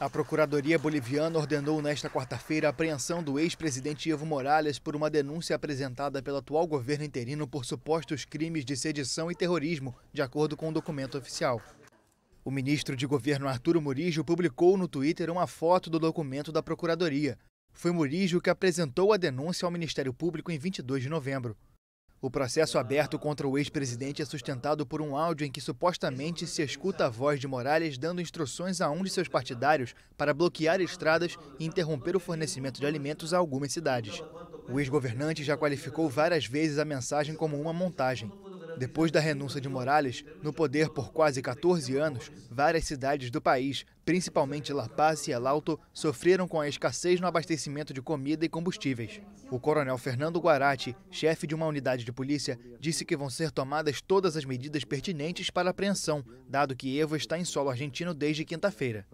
A Procuradoria Boliviana ordenou nesta quarta-feira a apreensão do ex-presidente Evo Morales por uma denúncia apresentada pelo atual governo interino por supostos crimes de sedição e terrorismo, de acordo com o um documento oficial. O ministro de governo Arturo Murillo publicou no Twitter uma foto do documento da Procuradoria. Foi Murillo que apresentou a denúncia ao Ministério Público em 22 de novembro. O processo aberto contra o ex-presidente é sustentado por um áudio em que supostamente se escuta a voz de Morales dando instruções a um de seus partidários para bloquear estradas e interromper o fornecimento de alimentos a algumas cidades. O ex-governante já qualificou várias vezes a mensagem como uma montagem. Depois da renúncia de Morales, no poder por quase 14 anos, várias cidades do país, principalmente La Paz e El Alto, sofreram com a escassez no abastecimento de comida e combustíveis. O coronel Fernando Guarati, chefe de uma unidade de polícia, disse que vão ser tomadas todas as medidas pertinentes para a apreensão, dado que Evo está em solo argentino desde quinta-feira.